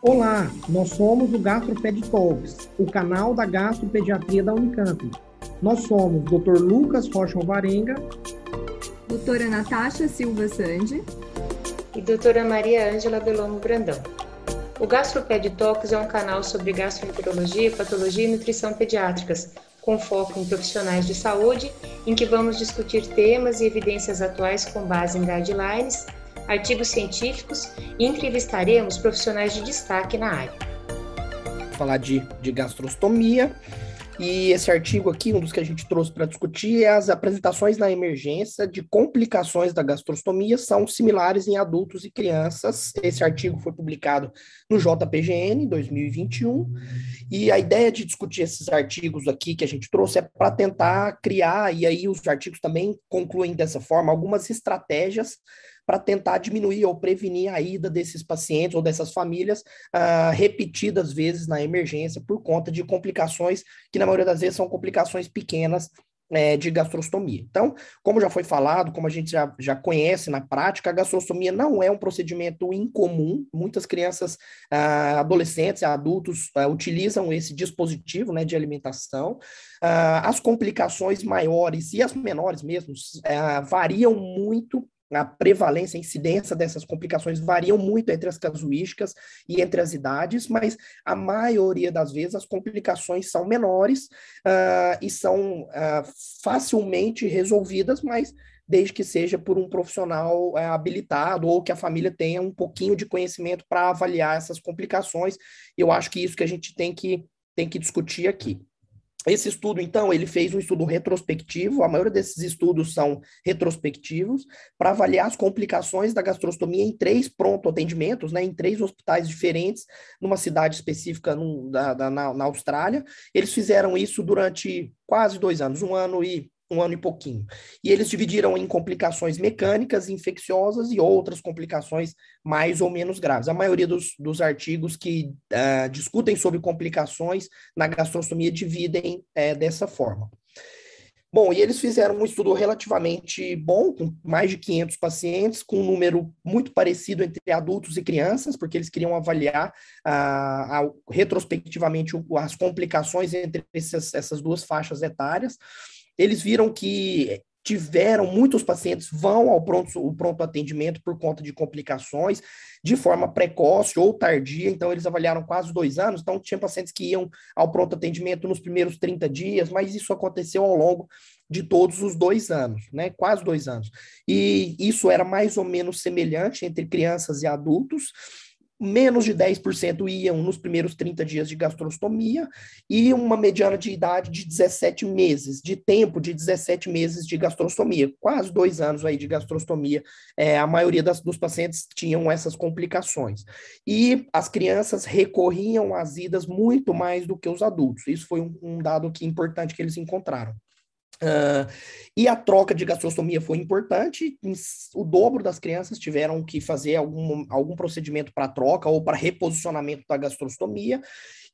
Olá, nós somos o GastroPed Talks, o canal da gastropediatria da Unicamp. Nós somos Dr. Lucas Rocha Alvarenga, doutora Natasha Silva Sandi e doutora Maria Ângela Belomo Brandão. O GastroPed Talks é um canal sobre gastroenterologia, patologia e nutrição pediátricas, com foco em profissionais de saúde, em que vamos discutir temas e evidências atuais com base em guidelines artigos científicos e entrevistaremos profissionais de destaque na área. falar de, de gastrostomia. E esse artigo aqui, um dos que a gente trouxe para discutir, é as apresentações na emergência de complicações da gastrostomia são similares em adultos e crianças. Esse artigo foi publicado no JPGN 2021. E a ideia de discutir esses artigos aqui que a gente trouxe é para tentar criar, e aí os artigos também concluem dessa forma, algumas estratégias para tentar diminuir ou prevenir a ida desses pacientes ou dessas famílias uh, repetidas vezes na emergência por conta de complicações que, na maioria das vezes, são complicações pequenas é, de gastrostomia. Então, como já foi falado, como a gente já, já conhece na prática, a gastrostomia não é um procedimento incomum. Muitas crianças, ah, adolescentes e adultos ah, utilizam esse dispositivo né, de alimentação. as complicações maiores e as menores mesmo variam muito a prevalência, a incidência dessas complicações variam muito entre as casuísticas e entre as idades, mas a maioria das vezes as complicações são menores uh, e são uh, facilmente resolvidas, mas desde que seja por um profissional eh, habilitado ou que a família tenha um pouquinho de conhecimento para avaliar essas complicações. Eu acho que isso que a gente tem que, tem que discutir aqui. Esse estudo, então, ele fez um estudo retrospectivo, a maioria desses estudos são retrospectivos, para avaliar as complicações da gastrostomia em três pronto-atendimentos, né, em três hospitais diferentes, numa cidade específica da, da, na, na Austrália. Eles fizeram isso durante quase dois anos, um ano e um ano e pouquinho. E eles dividiram em complicações mecânicas, infecciosas e outras complicações mais ou menos graves. A maioria dos, dos artigos que uh, discutem sobre complicações na gastrostomia dividem é, dessa forma. Bom, e eles fizeram um estudo relativamente bom, com mais de 500 pacientes, com um número muito parecido entre adultos e crianças, porque eles queriam avaliar ah, retrospectivamente as complicações entre essas, essas duas faixas etárias eles viram que tiveram muitos pacientes vão ao pronto, pronto atendimento por conta de complicações de forma precoce ou tardia, então eles avaliaram quase dois anos, então tinha pacientes que iam ao pronto atendimento nos primeiros 30 dias, mas isso aconteceu ao longo de todos os dois anos, né? Quase dois anos. E isso era mais ou menos semelhante entre crianças e adultos menos de 10% iam nos primeiros 30 dias de gastrostomia e uma mediana de idade de 17 meses, de tempo de 17 meses de gastrostomia, quase dois anos aí de gastrostomia. É, a maioria das, dos pacientes tinham essas complicações. E as crianças recorriam às idas muito mais do que os adultos. Isso foi um, um dado que importante que eles encontraram. Uh, e a troca de gastrostomia foi importante. O dobro das crianças tiveram que fazer algum, algum procedimento para troca ou para reposicionamento da gastrostomia.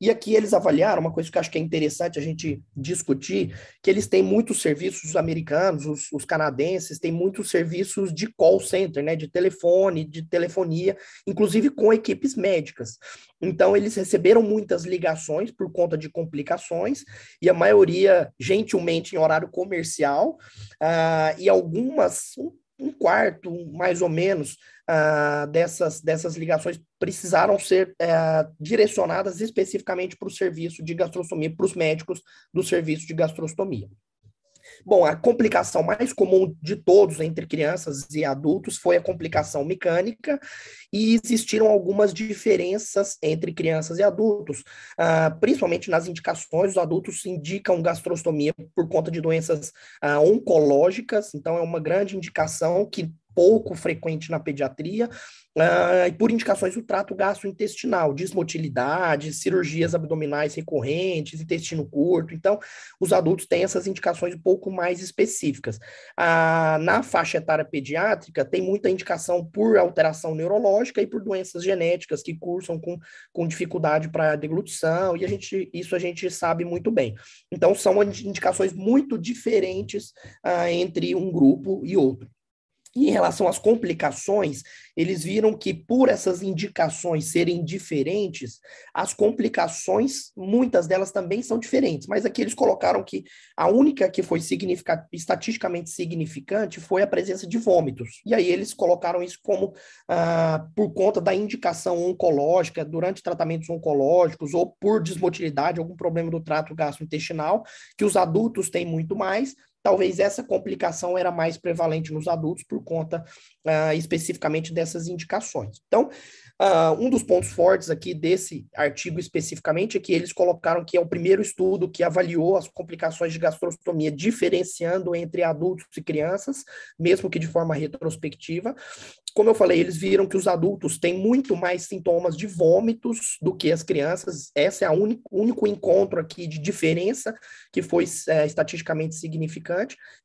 E aqui eles avaliaram uma coisa que eu acho que é interessante a gente discutir, que eles têm muitos serviços americanos, os, os canadenses têm muitos serviços de call center, né, de telefone, de telefonia, inclusive com equipes médicas. Então, eles receberam muitas ligações por conta de complicações, e a maioria, gentilmente, em horário comercial, uh, e algumas, um quarto, mais ou menos, uh, dessas, dessas ligações precisaram ser uh, direcionadas especificamente para o serviço de gastrostomia, para os médicos do serviço de gastrostomia. Bom, a complicação mais comum de todos entre crianças e adultos foi a complicação mecânica, e existiram algumas diferenças entre crianças e adultos, ah, principalmente nas indicações. Os adultos indicam gastrostomia por conta de doenças ah, oncológicas, então é uma grande indicação que pouco frequente na pediatria, uh, e por indicações do trato gastrointestinal, desmotilidade, cirurgias abdominais recorrentes, intestino curto. Então, os adultos têm essas indicações um pouco mais específicas. Uh, na faixa etária pediátrica, tem muita indicação por alteração neurológica e por doenças genéticas que cursam com, com dificuldade para deglutição, e a gente, isso a gente sabe muito bem. Então, são indicações muito diferentes uh, entre um grupo e outro. E em relação às complicações, eles viram que, por essas indicações serem diferentes, as complicações, muitas delas também são diferentes. Mas aqui eles colocaram que a única que foi significa, estatisticamente significante foi a presença de vômitos. E aí eles colocaram isso como ah, por conta da indicação oncológica, durante tratamentos oncológicos, ou por desmotilidade, algum problema do trato gastrointestinal, que os adultos têm muito mais Talvez essa complicação era mais prevalente nos adultos por conta uh, especificamente dessas indicações. Então, uh, um dos pontos fortes aqui desse artigo especificamente é que eles colocaram que é o primeiro estudo que avaliou as complicações de gastrostomia, diferenciando entre adultos e crianças, mesmo que de forma retrospectiva. Como eu falei, eles viram que os adultos têm muito mais sintomas de vômitos do que as crianças. Esse é o único, encontro aqui de diferença que foi é, estatisticamente significante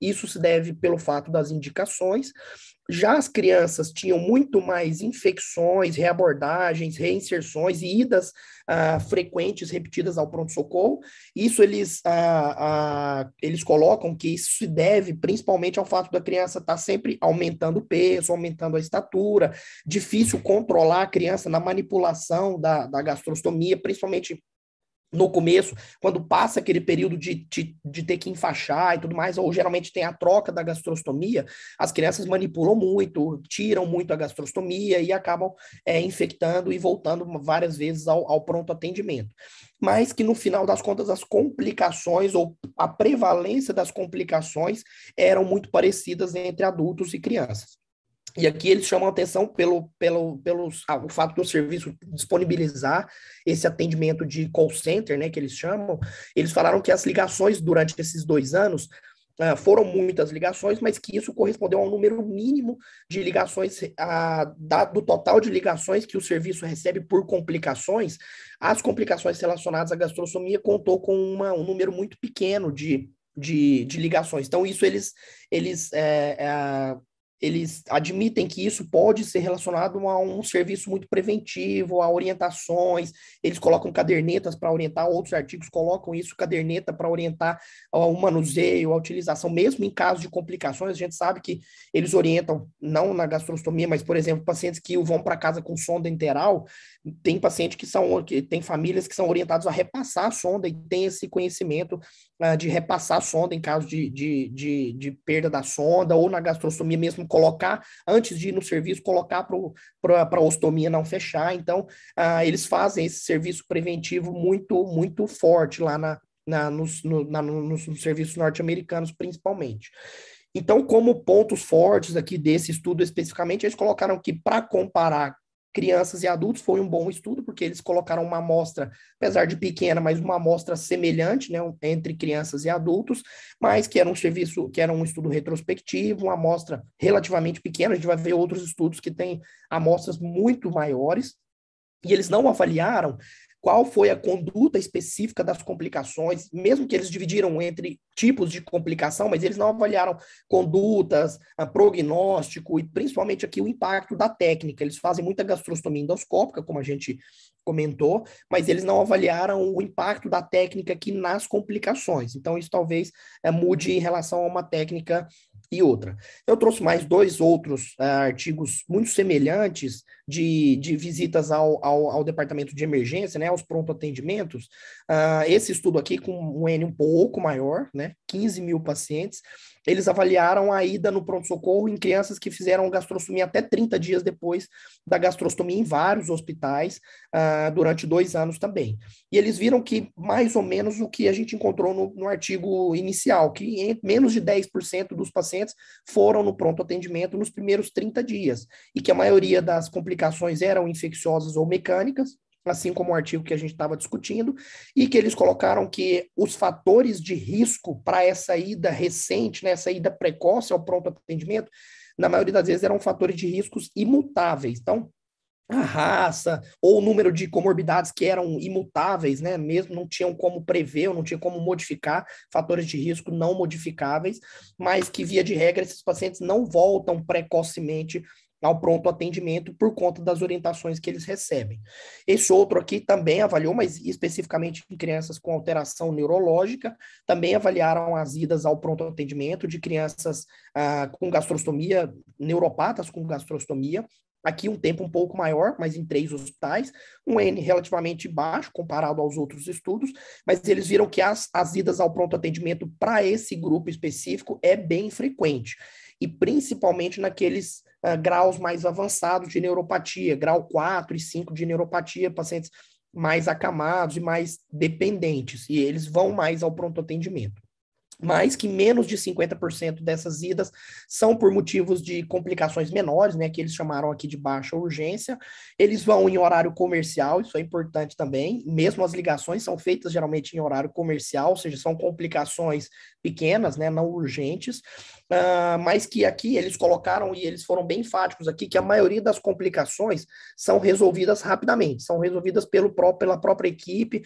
isso se deve pelo fato das indicações. Já as crianças tinham muito mais infecções, reabordagens, reinserções e idas ah, frequentes, repetidas ao pronto-socorro. Isso eles, ah, ah, eles colocam que isso se deve principalmente ao fato da criança estar tá sempre aumentando o peso, aumentando a estatura, difícil controlar a criança na manipulação da, da gastrostomia, principalmente no começo, quando passa aquele período de, de, de, ter que enfaixar e tudo mais, ou geralmente tem a troca da gastrostomia, as crianças manipulam muito, tiram muito a gastrostomia e acabam é, infectando e voltando várias vezes ao, ao pronto atendimento. Mas que no final das contas, as complicações ou a prevalência das complicações eram muito parecidas entre adultos e crianças. E aqui eles chamam atenção pelo, pelo, pelo ah, o fato do serviço disponibilizar esse atendimento de call center, né, que eles chamam. Eles falaram que as ligações durante esses dois anos ah, foram muitas ligações, mas que isso correspondeu a um número mínimo de ligações, a, da, do total de ligações que o serviço recebe por complicações. As complicações relacionadas à gastrosomia contou com uma, um número muito pequeno de de, de, ligações. Então, isso eles, eles é, é, eles admitem que isso pode ser relacionado a um serviço muito preventivo, a orientações, eles colocam cadernetas para orientar, outros artigos colocam isso, caderneta para orientar o manuseio, a utilização, mesmo em caso de complicações, a gente sabe que eles orientam, não na gastrostomia, mas, por exemplo, pacientes que vão para casa com sonda enteral, tem paciente que são, que tem famílias que são orientadas a repassar a sonda e tem esse conhecimento ah, de repassar a sonda em caso de, de, de, de, perda da sonda ou na gastrostomia mesmo, colocar, antes de ir no serviço, colocar para a ostomia não fechar. Então, ah, eles fazem esse serviço preventivo muito, muito forte lá na, na, nos, no, na, nos, nos serviços norte-americanos, principalmente. Então, como pontos fortes aqui desse estudo especificamente, eles colocaram que para comparar crianças e adultos foi um bom estudo, porque eles colocaram uma amostra, apesar de pequena, mas uma amostra semelhante, né, entre crianças e adultos, mas que era um serviço, que era um estudo retrospectivo, uma amostra relativamente pequena, a gente vai ver outros estudos que têm amostras muito maiores, e eles não avaliaram qual foi a conduta específica das complicações, mesmo que eles dividiram entre tipos de complicação, mas eles não avaliaram condutas, ah, prognóstico e principalmente aqui o impacto da técnica. Eles fazem muita gastrostomia endoscópica, como a gente comentou, mas eles não avaliaram o impacto da técnica aqui nas complicações. Então, isso talvez é, mude em relação a uma técnica e outra. Eu trouxe mais dois outros uh, artigos muito semelhantes de, de visitas ao, ao, ao, departamento de emergência, né, aos pronto-atendimentos. Uh, ah, esse estudo aqui, com um N um pouco maior, né, 15 mil pacientes, eles avaliaram a ida no pronto-socorro em crianças que fizeram gastrostomia até 30 dias depois da gastrostomia em vários hospitais, uh, durante dois anos também. E eles viram que mais ou menos o que a gente encontrou no, no artigo inicial, que em, menos de 10% dos pacientes pacientes foram no pronto atendimento nos primeiros 30 dias, e que a maioria das complicações eram infecciosas ou mecânicas, assim como o artigo que a gente estava discutindo, e que eles colocaram que os fatores de risco para essa ida recente, né, essa ida precoce ao pronto atendimento, na maioria das vezes eram fatores de riscos imutáveis. Então, a raça ou o número de comorbidades que eram imutáveis, né? Mesmo não tinham como prever, ou não tinham como modificar fatores de risco não modificáveis, mas que via de regra esses pacientes não voltam precocemente ao pronto atendimento por conta das orientações que eles recebem. Esse outro aqui também avaliou, mas especificamente em crianças com alteração neurológica, também avaliaram as idas ao pronto atendimento de crianças ah, com gastrostomia, neuropatas com gastrostomia, Aqui um tempo um pouco maior, mas em três hospitais, um N relativamente baixo comparado aos outros estudos, mas eles viram que as, as idas ao pronto atendimento para esse grupo específico é bem frequente, e principalmente naqueles uh, graus mais avançados de neuropatia, grau 4 e 5 de neuropatia, pacientes mais acamados e mais dependentes, e eles vão mais ao pronto atendimento mas que menos de 50% dessas idas são por motivos de complicações menores, né, que eles chamaram aqui de baixa urgência. Eles vão em horário comercial, isso é importante também. Mesmo as ligações são feitas geralmente em horário comercial, ou seja, são complicações pequenas, né, não urgentes. Uh, mas que aqui eles colocaram e eles foram bem enfáticos aqui que a maioria das complicações são resolvidas rapidamente, são resolvidas pelo próprio, pela própria equipe.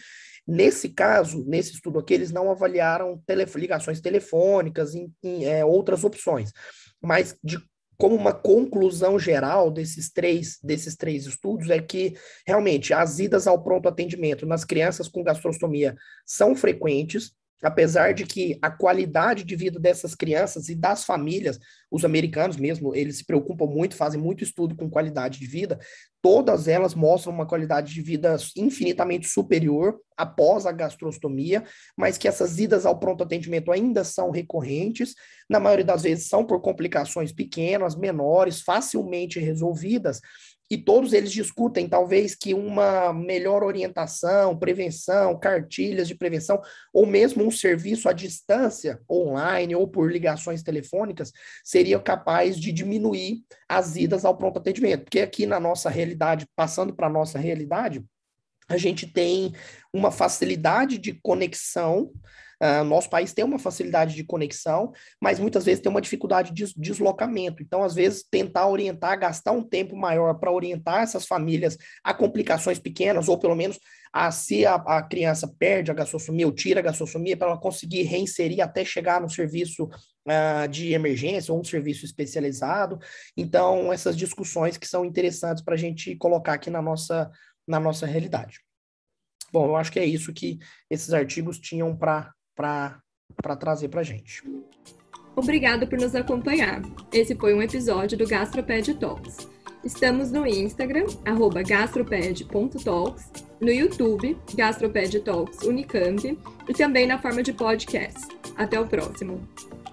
Nesse caso, nesse estudo aqui, eles não avaliaram tele, ligações telefônicas e é, outras opções, mas de como uma conclusão geral desses três, desses três estudos é que realmente as idas ao pronto atendimento nas crianças com gastrostomia são frequentes, apesar de que a qualidade de vida dessas crianças e das famílias, os americanos mesmo, eles se preocupam muito, fazem muito estudo com qualidade de vida, todas elas mostram uma qualidade de vida infinitamente superior após a gastrostomia, mas que essas idas ao pronto atendimento ainda são recorrentes, na maioria das vezes são por complicações pequenas, menores, facilmente resolvidas, e todos eles discutem talvez que uma melhor orientação, prevenção, cartilhas de prevenção, ou mesmo um serviço à distância, online ou por ligações telefônicas, seria capaz de diminuir as idas ao pronto atendimento. Porque aqui na nossa realidade, passando para a nossa realidade, a gente tem uma facilidade de conexão ah, nosso país tem uma facilidade de conexão, mas muitas vezes tem uma dificuldade de deslocamento. Então, às vezes, tentar orientar, gastar um tempo maior para orientar essas famílias a complicações pequenas, ou pelo menos a se a, a criança perde a gastrostomia ou tira a gastrostomia, para ela conseguir reinserir até chegar no serviço uh, de emergência ou um serviço especializado. Então, essas discussões que são interessantes para a gente colocar aqui na nossa, na nossa realidade. Bom, eu acho que é isso que esses artigos tinham para para trazer para a gente. Obrigado por nos acompanhar. Esse foi um episódio do Gastroped Talks. Estamos no Instagram, gastroped.talks, no YouTube, Gastroped Talks Unicamp, e também na forma de podcast. Até o próximo!